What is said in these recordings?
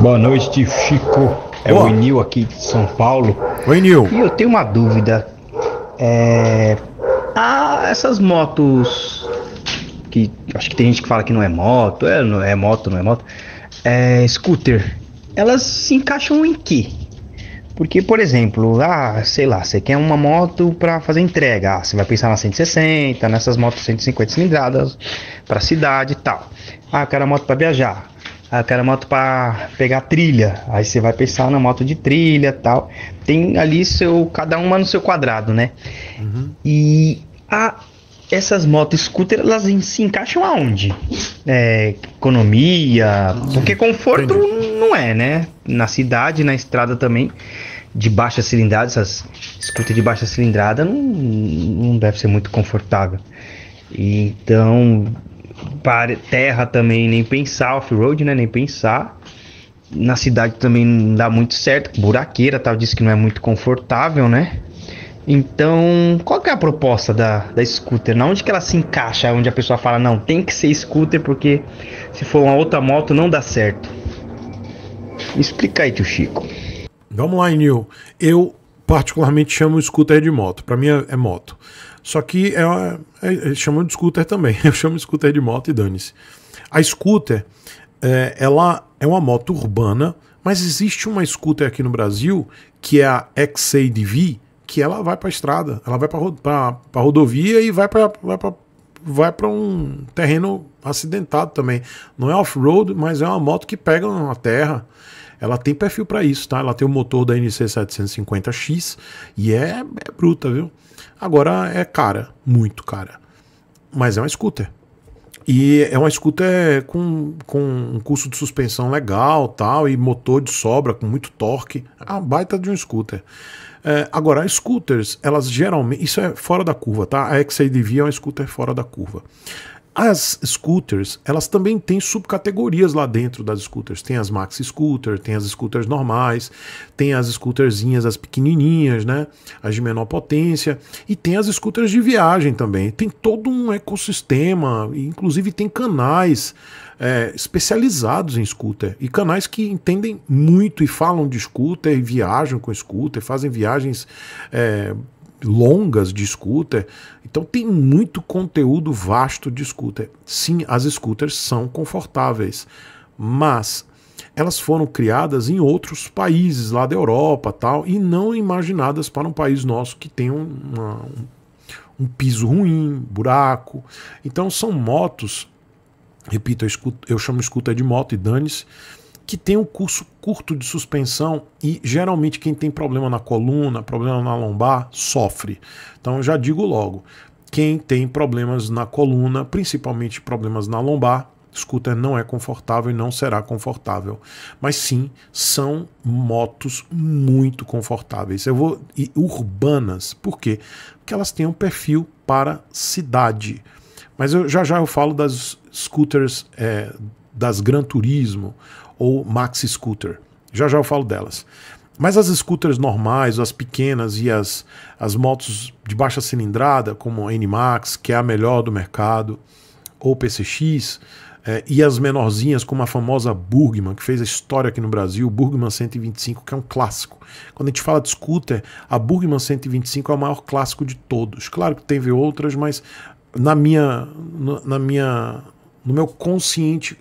Boa noite, Chico. É Boa. o Enil aqui de São Paulo. Oi, Enil. E eu tenho uma dúvida. É... Ah, essas motos que acho que tem gente que fala que não é moto, é, não é moto, não é moto, é scooter. Elas se encaixam em que? Porque, por exemplo, ah, sei lá, você quer uma moto para fazer entrega, ah, você vai pensar na 160, nessas motos 150 cilindradas para cidade e tal. Ah, eu quero a moto para viajar. Ah, eu quero a moto para pegar trilha. Aí você vai pensar na moto de trilha tal. Tem ali seu. cada uma no seu quadrado, né? Uhum. E a, essas motos scooter, elas se encaixam aonde? É, economia. Uhum. Porque conforto Entendi. não é, né? Na cidade, na estrada também de baixa cilindrada, essas scooter de baixa cilindrada não, não deve ser muito confortável. Então, para terra também, nem pensar off-road, né? Nem pensar. Na cidade também não dá muito certo, buraqueira, tal, disse que não é muito confortável, né? Então, qual que é a proposta da, da scooter? Na onde que ela se encaixa? É onde a pessoa fala, não, tem que ser scooter porque se for uma outra moto não dá certo. Explica aí, tio Chico. Vamos lá, Nil. Eu particularmente chamo scooter de moto. Para mim é, é, moto. Só que é, é, eles chamam de scooter também. Eu chamo de scooter de moto e dane-se. A scooter, é, ela é uma moto urbana, mas existe uma scooter aqui no Brasil que é a XADV, que ela vai para a estrada, ela vai para a rodovia e vai para vai pra, vai um terreno acidentado também. Não é off-road, mas é uma moto que pega a terra ela tem perfil para isso, tá? Ela tem o motor da NC750X e é, é bruta, viu? Agora é cara, muito cara. Mas é uma scooter. E é uma scooter com, com um custo de suspensão legal, tal, e motor de sobra com muito torque. É uma baita de um scooter. É, agora, scooters, elas geralmente. Isso é fora da curva, tá? A XADV é uma scooter fora da curva. As scooters, elas também têm subcategorias lá dentro das scooters. Tem as maxi scooter, tem as scooters normais, tem as scooterzinhas, as pequenininhas, né? As de menor potência e tem as scooters de viagem também. Tem todo um ecossistema, inclusive tem canais é, especializados em scooter e canais que entendem muito e falam de scooter e viajam com scooter, fazem viagens é, longas de scooter. Então tem muito conteúdo vasto de scooter. Sim, as scooters são confortáveis, mas elas foram criadas em outros países lá da Europa tal e não imaginadas para um país nosso que tem uma, um, um piso ruim, buraco. Então são motos. Repito, eu, escuto, eu chamo scooter de moto e dane-se que tem um curso curto de suspensão e geralmente quem tem problema na coluna, problema na lombar, sofre. Então já digo logo, quem tem problemas na coluna, principalmente problemas na lombar, scooter não é confortável e não será confortável. Mas sim, são motos muito confortáveis. Eu vou e urbanas, por quê? Porque elas têm um perfil para cidade. Mas eu, já já eu falo das scooters é, das Gran Turismo ou Maxi Scooter. Já já eu falo delas. Mas as scooters normais, as pequenas e as, as motos de baixa cilindrada, como a N-Max, que é a melhor do mercado, ou PCX, é, e as menorzinhas, como a famosa Burgman, que fez a história aqui no Brasil, Burgman 125, que é um clássico. Quando a gente fala de scooter, a Burgman 125 é o maior clássico de todos. Claro que teve outras, mas na minha, na minha, no meu consciente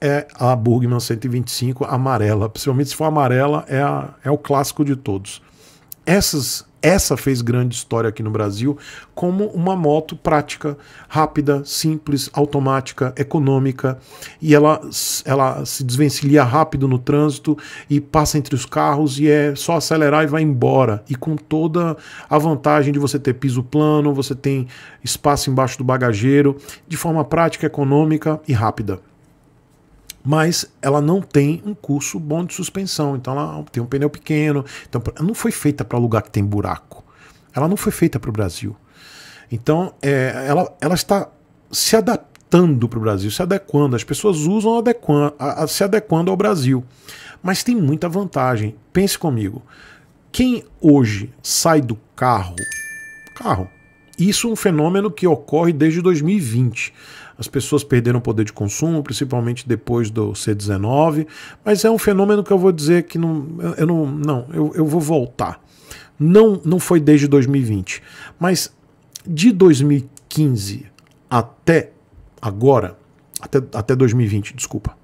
é a Burgman 125 amarela. Principalmente se for amarela, é, a, é o clássico de todos. Essas, essa fez grande história aqui no Brasil como uma moto prática, rápida, simples, automática, econômica e ela, ela se desvencilha rápido no trânsito e passa entre os carros e é só acelerar e vai embora. E com toda a vantagem de você ter piso plano, você tem espaço embaixo do bagageiro, de forma prática, econômica e rápida mas ela não tem um curso bom de suspensão, então ela tem um pneu pequeno, então não foi feita para lugar que tem buraco, ela não foi feita para o Brasil. Então é, ela, ela está se adaptando para o Brasil, se adequando, as pessoas usam a, a, se adequando ao Brasil, mas tem muita vantagem. Pense comigo, quem hoje sai do carro, carro, isso é um fenômeno que ocorre desde 2020. As pessoas perderam o poder de consumo, principalmente depois do C19, mas é um fenômeno que eu vou dizer que não. Eu não, não eu, eu vou voltar. Não, não foi desde 2020, mas de 2015 até agora, até, até 2020, desculpa.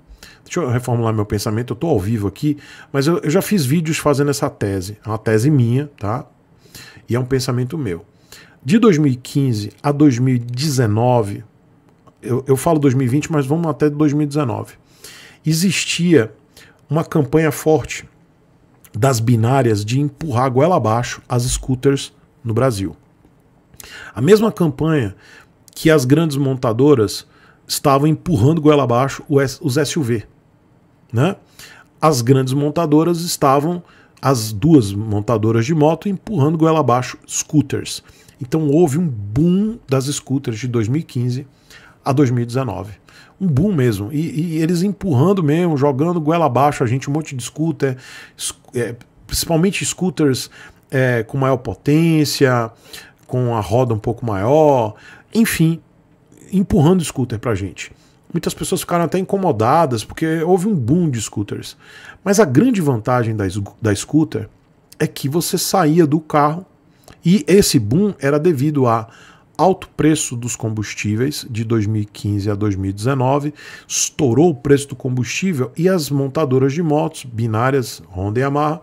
Deixa eu reformular meu pensamento, eu estou ao vivo aqui, mas eu, eu já fiz vídeos fazendo essa tese, é uma tese minha, tá? E é um pensamento meu. De 2015 a 2019, eu, eu falo 2020, mas vamos até 2019. Existia uma campanha forte das binárias de empurrar goela abaixo as scooters no Brasil. A mesma campanha que as grandes montadoras estavam empurrando goela abaixo os SUV. Né? As grandes montadoras estavam, as duas montadoras de moto, empurrando goela abaixo scooters. Então houve um boom das scooters de 2015 a 2019. Um boom mesmo. E, e eles empurrando mesmo, jogando goela abaixo, a gente um monte de scooter, é, principalmente scooters é, com maior potência, com a roda um pouco maior, enfim, empurrando scooter pra gente. Muitas pessoas ficaram até incomodadas porque houve um boom de scooters. Mas a grande vantagem da, da scooter é que você saía do carro e esse boom era devido a alto preço dos combustíveis de 2015 a 2019, estourou o preço do combustível e as montadoras de motos binárias Honda e Yamaha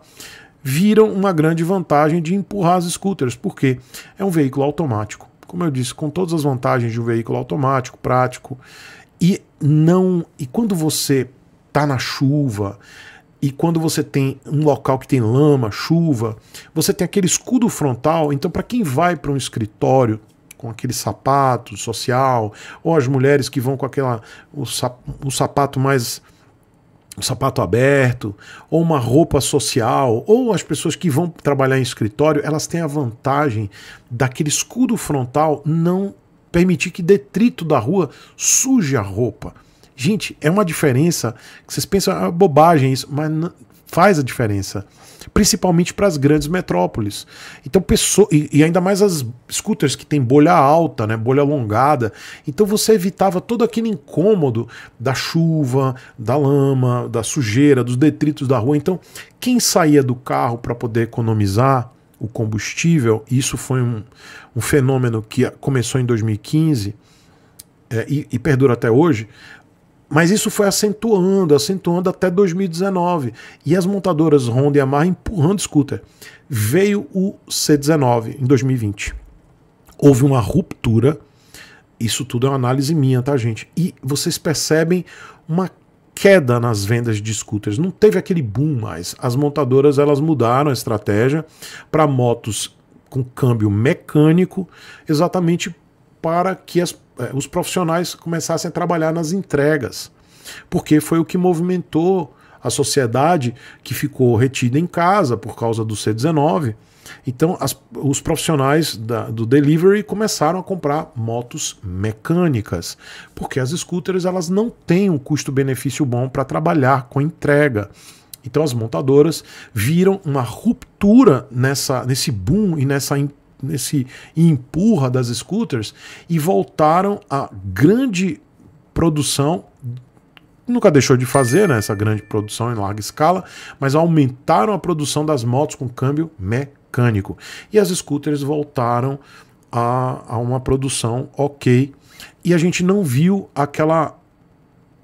viram uma grande vantagem de empurrar as scooters, porque é um veículo automático. Como eu disse, com todas as vantagens de um veículo automático, prático e não e quando você tá na chuva, e quando você tem um local que tem lama, chuva, você tem aquele escudo frontal. Então, para quem vai para um escritório, com aquele sapato social, ou as mulheres que vão com aquela o, sap, o sapato mais um sapato aberto, ou uma roupa social, ou as pessoas que vão trabalhar em escritório, elas têm a vantagem daquele escudo frontal não permitir que detrito da rua suje a roupa. Gente, é uma diferença que vocês pensam, é bobagem isso, mas faz a diferença principalmente para as grandes metrópoles. Então, pessoa, e, e, ainda mais as scooters que tem bolha alta, né, bolha alongada. Então você evitava todo aquele incômodo da chuva, da lama, da sujeira, dos detritos da rua. Então, quem saía do carro para poder economizar o combustível, isso foi um, um fenômeno que começou em 2015. É, e, e, perdura até hoje, mas isso foi acentuando, acentuando até 2019. E as montadoras Honda e Yamaha empurrando scooter. Veio o C19 em 2020. Houve uma ruptura. Isso tudo é uma análise minha, tá, gente? E vocês percebem uma queda nas vendas de scooters. Não teve aquele boom mais. As montadoras elas mudaram a estratégia para motos com câmbio mecânico, exatamente para que as, eh, os profissionais começassem a trabalhar nas entregas, porque foi o que movimentou a sociedade que ficou retida em casa por causa do C19. Então, as, os profissionais da, do delivery começaram a comprar motos mecânicas, porque as scooters elas não têm um custo-benefício bom para trabalhar com entrega. Então, as montadoras viram uma ruptura nessa, nesse boom e nessa nesse empurra das scooters e voltaram a grande produção. Nunca deixou de fazer né, essa grande produção em larga escala, mas aumentaram a produção das motos com câmbio mecânico. E as scooters voltaram a, a uma produção ok. E a gente não viu aquela,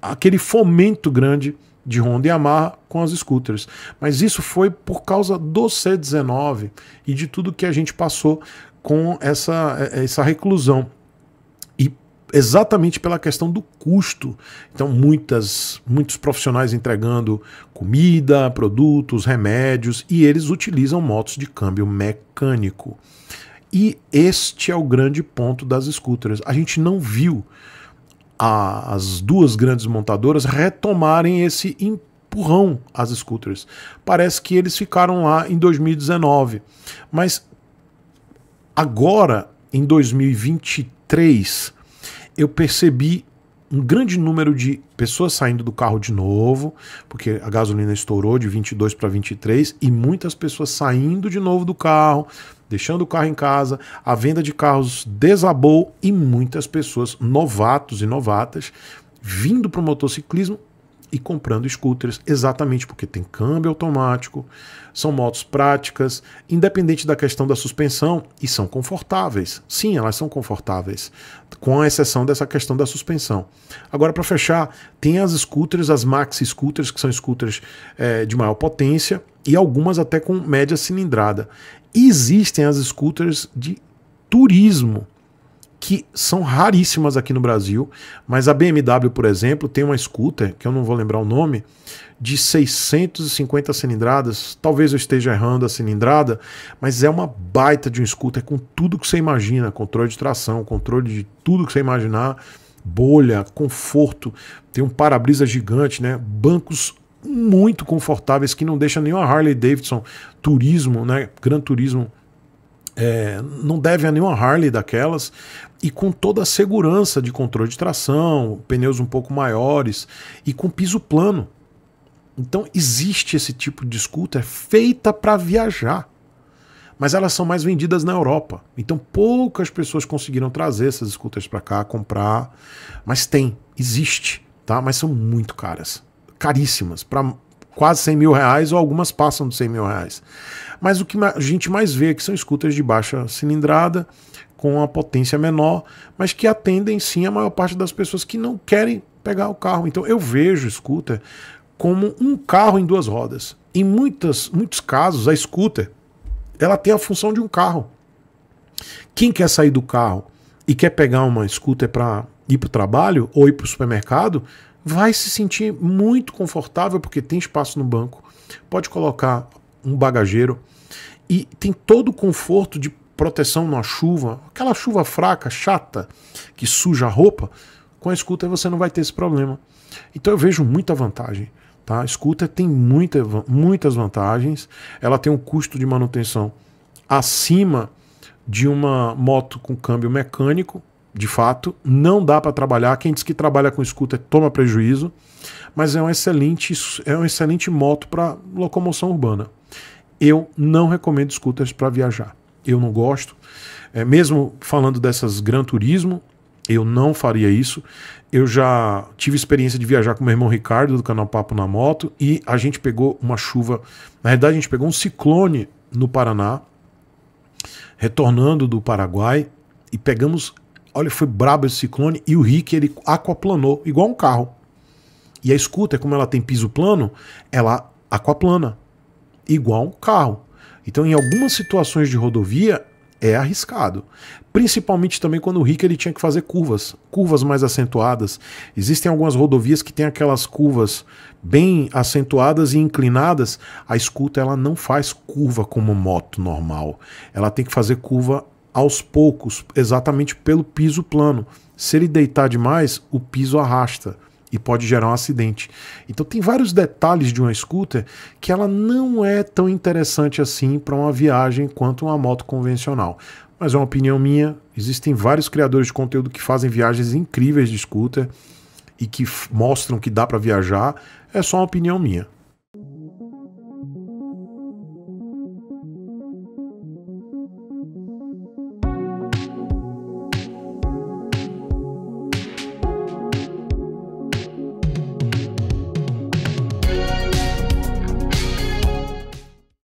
aquele fomento grande de Honda e Yamaha com as scooters. Mas isso foi por causa do C19 e de tudo que a gente passou com essa, essa reclusão. E exatamente pela questão do custo. Então, muitas, muitos profissionais entregando comida, produtos, remédios, e eles utilizam motos de câmbio mecânico. E este é o grande ponto das scooters. A gente não viu a, as duas grandes montadoras retomarem esse empurrão às scooters. Parece que eles ficaram lá em 2019, mas agora em 2023 eu percebi um grande número de pessoas saindo do carro de novo, porque a gasolina estourou de 22 para 23 e muitas pessoas saindo de novo do carro, deixando o carro em casa, a venda de carros desabou e muitas pessoas, novatos e novatas, vindo para o motociclismo e comprando scooters, exatamente porque tem câmbio automático, são motos práticas, independente da questão da suspensão, e são confortáveis. Sim, elas são confortáveis, com exceção dessa questão da suspensão. Agora, para fechar, tem as scooters, as Max scooters, que são scooters é, de maior potência, e algumas até com média cilindrada. existem as scooters de turismo, que são raríssimas aqui no Brasil, mas a BMW, por exemplo, tem uma scooter, que eu não vou lembrar o nome, de 650 cilindradas. Talvez eu esteja errando a cilindrada, mas é uma baita de um scooter com tudo que você imagina: controle de tração, controle de tudo que você imaginar, bolha, conforto, tem um para-brisa gigante, né? Bancos muito confortáveis que não deixa nenhuma Harley Davidson turismo, né, Gran Turismo é, não deve a nenhuma Harley daquelas e com toda a segurança de controle de tração, pneus um pouco maiores e com piso plano. Então existe esse tipo de scooter feita para viajar. Mas elas são mais vendidas na Europa. Então poucas pessoas conseguiram trazer essas scooters para cá, comprar, mas tem, existe, tá? Mas são muito caras caríssimas, para quase 100 mil reais ou algumas passam de 100 mil reais. Mas o que a gente mais vê é que são scooters de baixa cilindrada, com uma potência menor, mas que atendem sim a maior parte das pessoas que não querem pegar o carro. Então eu vejo o scooter como um carro em duas rodas. Em muitas, muitos casos, a scooter ela tem a função de um carro. Quem quer sair do carro e quer pegar uma scooter para ir para o trabalho ou ir para o supermercado, vai se sentir muito confortável porque tem espaço no banco, pode colocar um bagageiro e tem todo o conforto de proteção na chuva, aquela chuva fraca, chata, que suja a roupa, com a scooter você não vai ter esse problema. Então eu vejo muita vantagem. Tá? A scooter tem muita, muitas vantagens, ela tem um custo de manutenção acima de uma moto com câmbio mecânico, de fato, não dá para trabalhar. Quem diz que trabalha com scooter toma prejuízo, mas é um excelente, é um excelente moto para locomoção urbana. Eu não recomendo scooters para viajar. Eu não gosto. É, mesmo falando dessas Gran Turismo, eu não faria isso. Eu já tive experiência de viajar com meu irmão Ricardo do canal Papo na Moto e a gente pegou uma chuva. Na verdade, a gente pegou um ciclone no Paraná, retornando do Paraguai e pegamos Olha, foi brabo esse ciclone e o Rick ele aquaplanou igual um carro. E a scooter, é, como ela tem piso plano, ela aquaplana igual um carro. Então, em algumas situações de rodovia é arriscado, principalmente também quando o Rick ele tinha que fazer curvas, curvas mais acentuadas. Existem algumas rodovias que tem aquelas curvas bem acentuadas e inclinadas. A scooter ela não faz curva como moto normal. Ela tem que fazer curva aos poucos, exatamente pelo piso plano. Se ele deitar demais, o piso arrasta e pode gerar um acidente. Então tem vários detalhes de uma scooter que ela não é tão interessante assim para uma viagem quanto uma moto convencional. Mas é uma opinião minha, existem vários criadores de conteúdo que fazem viagens incríveis de scooter e que mostram que dá para viajar, é só uma opinião minha.